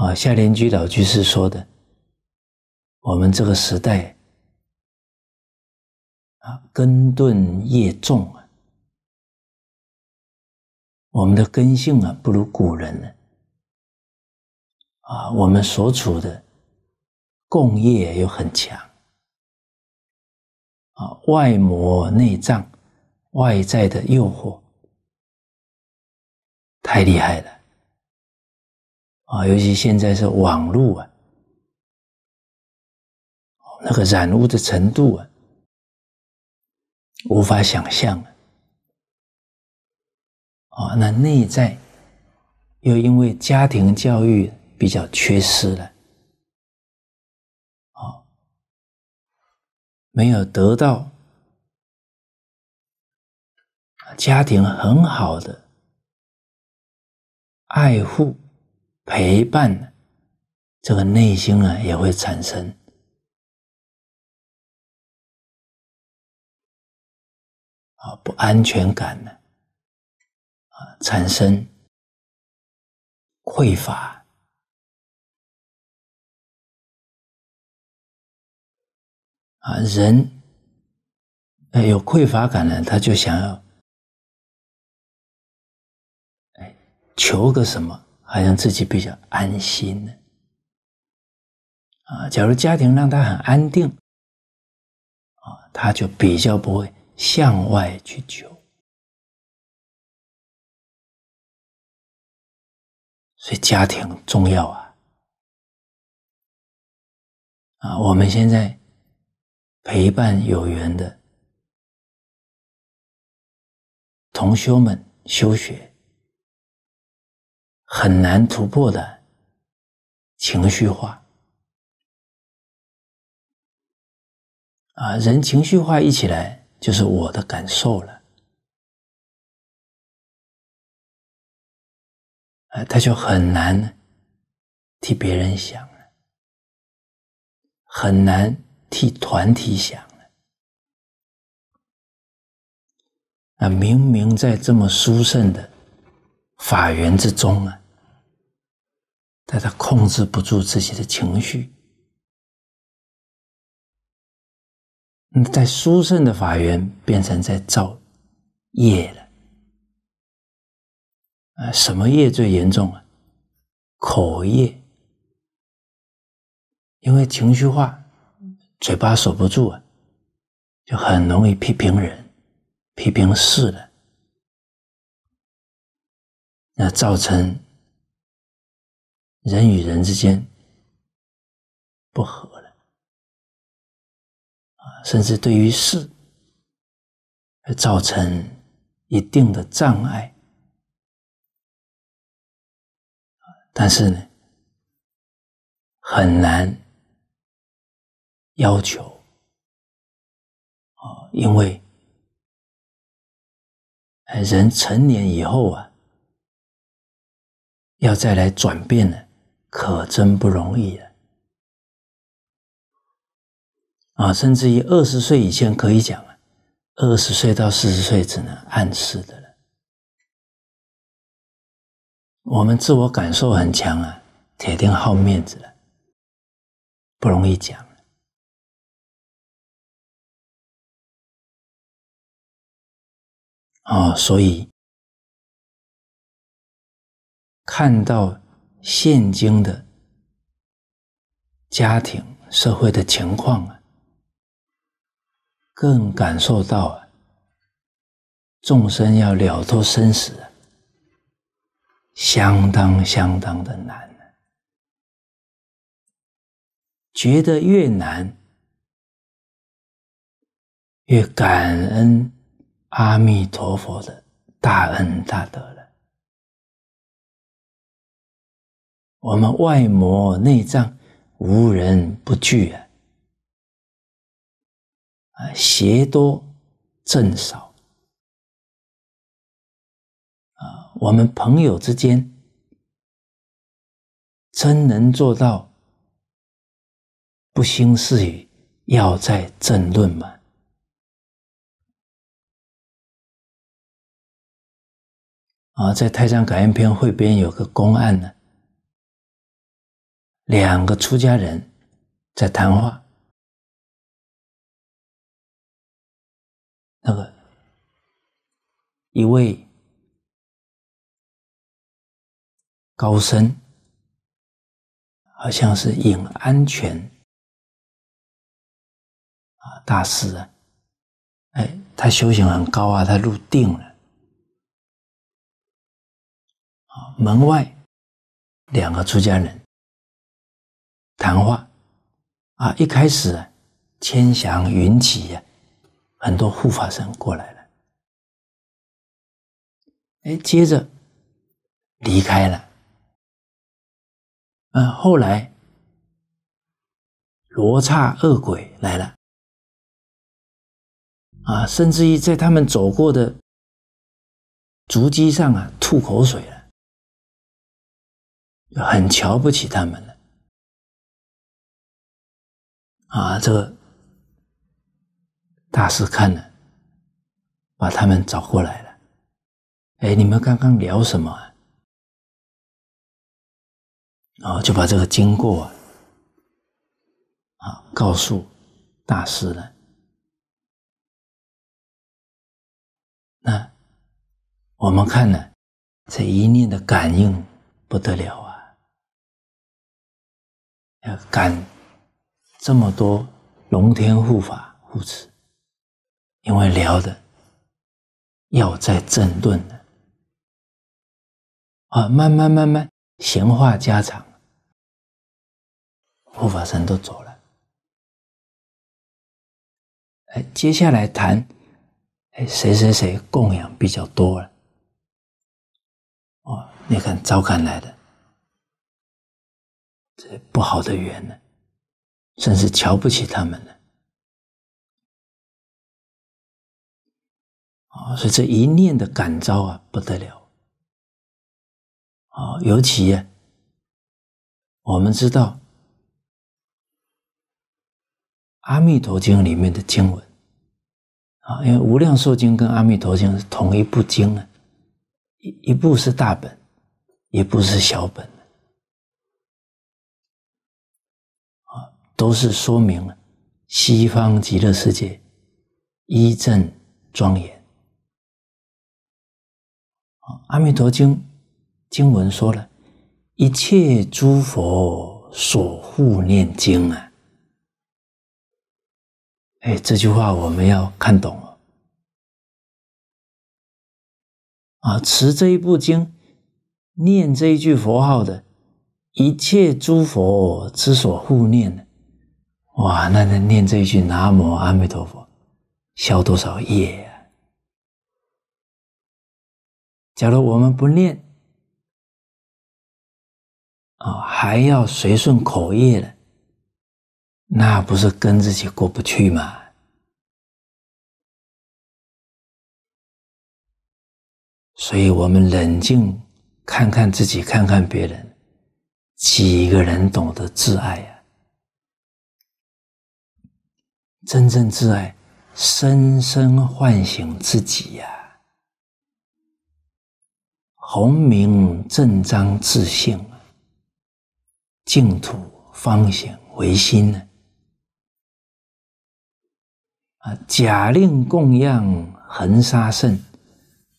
啊，夏莲居老居士说的，我们这个时代啊，根钝叶重啊，我们的根性啊，不如古人呢。啊，我们所处的共业又很强，啊，外魔内障，外在的诱惑太厉害了。啊，尤其现在是网络啊，那个染污的程度啊，无法想象啊。那内在又因为家庭教育比较缺失了，啊，没有得到家庭很好的爱护。陪伴，这个内心呢也会产生啊不安全感呢，啊产生匮乏啊人哎有匮乏感呢，他就想要哎求个什么。好像自己比较安心呢，啊，假如家庭让他很安定，啊，他就比较不会向外去求，所以家庭重要啊，啊，我们现在陪伴有缘的同学们修学。很难突破的情绪化啊，人情绪化一起来就是我的感受了啊，他就很难替别人想了，很难替团体想了啊，明明在这么殊胜的法源之中啊。但他控制不住自己的情绪，嗯，在殊胜的法缘变成在造业了。啊，什么业最严重啊？口业，因为情绪化，嘴巴锁不住啊，就很容易批评人、批评事了，那造成。人与人之间不和了甚至对于事，造成一定的障碍。但是呢，很难要求啊，因为人成年以后啊，要再来转变呢。可真不容易啊！啊，甚至于二十岁以前可以讲啊，二十岁到四十岁只能暗示的了。我们自我感受很强啊，铁定好面子的，不容易讲啊，所以看到。现今的家庭、社会的情况啊，更感受到啊，众生要了脱生死啊，相当相当的难。觉得越难，越感恩阿弥陀佛的大恩大德。我们外魔内障，无人不惧啊！啊，邪多正少啊！我们朋友之间，真能做到不兴事语，要在争论吗？啊，在《太上感应篇》汇编有个公案呢。两个出家人在谈话。那个一位高僧，好像是尹安全啊大师啊，哎，他修行很高啊，他入定了。啊，门外两个出家人。谈话，啊，一开始，千祥云起呀，很多护法神过来了，哎，接着离开了，啊，后来罗刹恶鬼来了，啊，甚至于在他们走过的足迹上啊，吐口水了，很瞧不起他们。啊，这个大师看了，把他们找过来了。哎，你们刚刚聊什么？然后就把这个经过啊告诉大师了。那我们看呢，这一念的感应不得了啊！要感。这么多龙天护法护持，因为聊的要在整顿的啊，慢慢慢慢闲话家常，护法神都走了。哎，接下来谈，哎，谁谁谁供养比较多了？哦，你看早赶来的，这不好的缘呢。真是瞧不起他们呢。啊！所以这一念的感召啊，不得了，啊！尤其，我们知道《阿弥陀经》里面的经文，啊，因为《无量寿经》跟《阿弥陀经》是同一部经啊，一一部是大本，一部是小本。都是说明了西方极乐世界一正庄严。阿弥陀经经文说了，一切诸佛所护念经啊，哎，这句话我们要看懂哦。啊，持这一部经，念这一句佛号的，一切诸佛之所护念的。哇，那那念这一句“南无阿弥陀佛”，消多少业呀？假如我们不念，啊，还要随顺口业的，那不是跟自己过不去吗？所以，我们冷静看看自己，看看别人，几个人懂得自爱呀？真正自爱，深深唤醒自己呀！洪明正章自性净土方显唯心呢！啊，假令供养恒沙圣，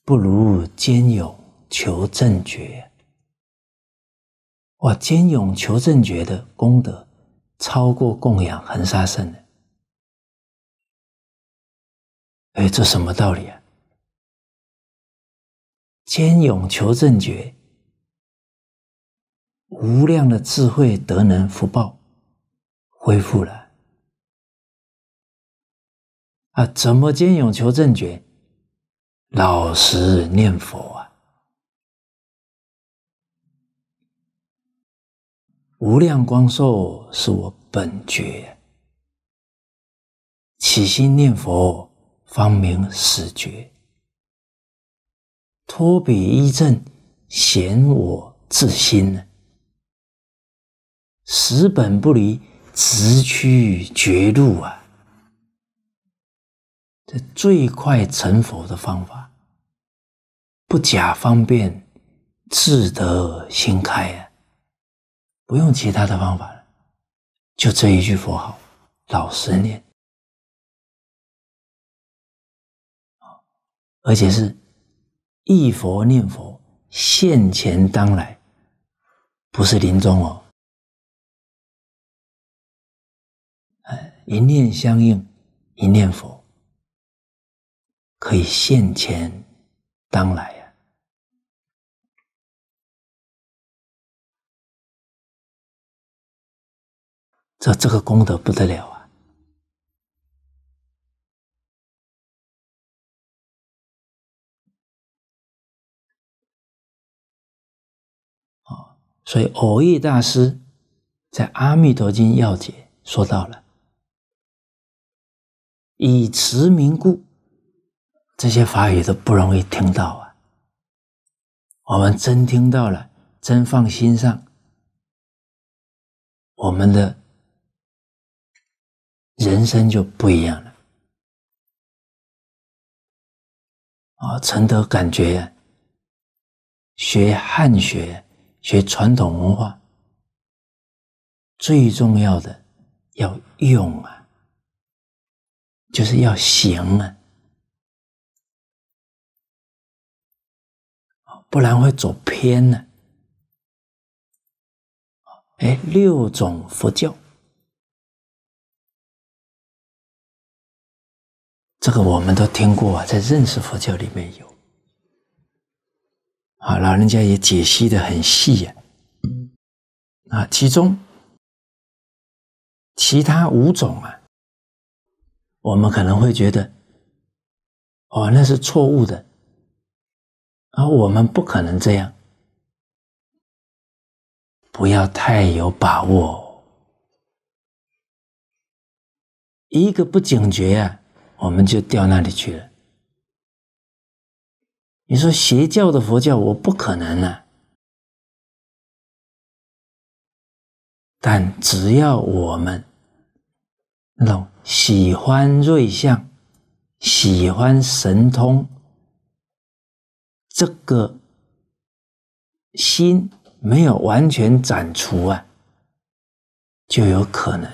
不如坚勇求正觉。哇，坚勇求正觉的功德超过供养恒沙圣的。哎，这什么道理啊？兼勇求正觉，无量的智慧得能福报，恢复了啊！怎么兼勇求正觉？老实念佛啊！无量光寿是我本觉，起心念佛。方明始觉，托彼一证显我自心呢？十本不离，直趋绝路啊！这最快成佛的方法，不假方便，自得心开啊！不用其他的方法了，就这一句佛号，老实念。而且是，一佛念佛，现前当来，不是临终哦。哎，一念相应，一念佛，可以现前当来呀。这这个功德不得了啊！所以，偶益大师在《阿弥陀经要解》说到了：“以慈名故，这些法语都不容易听到啊。我们真听到了，真放心上，我们的人生就不一样了。”啊，承德感觉学汉学。学传统文化，最重要的要用啊，就是要行啊，不然会走偏呢。哎，六种佛教，这个我们都听过啊，在认识佛教里面有。啊，老人家也解析的很细呀。啊，其中其他五种啊，我们可能会觉得，哦，那是错误的，啊，我们不可能这样，不要太有把握，一个不警觉啊，我们就掉那里去了。你说邪教的佛教我不可能啊，但只要我们那种喜欢瑞相、喜欢神通，这个心没有完全斩除啊，就有可能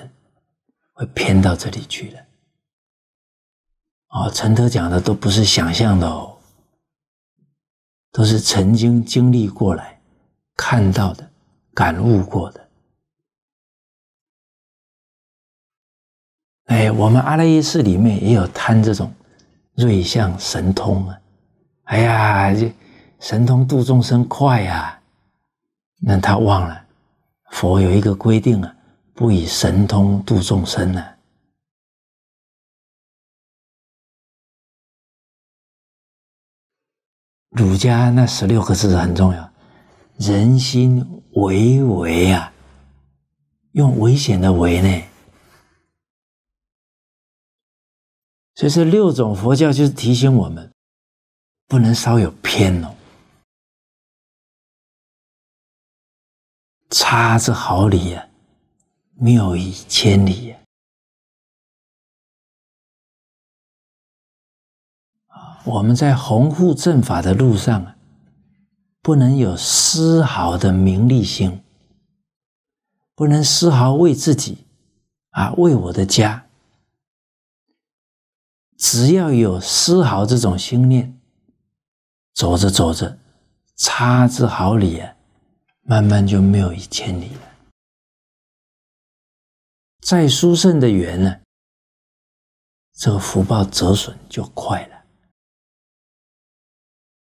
会偏到这里去了。哦，陈德讲的都不是想象的哦。都是曾经经历过来、看到的、感悟过的。哎，我们阿赖耶识里面也有贪这种瑞相神通啊！哎呀，这神通度众生快啊！那他忘了，佛有一个规定啊，不以神通度众生呢。儒家那十六个字很重要，人心为唯啊，用危险的为呢，所以这六种佛教就是提醒我们，不能稍有偏哦，差之毫厘啊，谬以千里呀。我们在弘护正法的路上啊，不能有丝毫的名利心，不能丝毫为自己啊，为我的家。只要有丝毫这种心念，走着走着，差之毫厘啊，慢慢就没有一千里了。再殊胜的缘呢，这个福报折损就快了。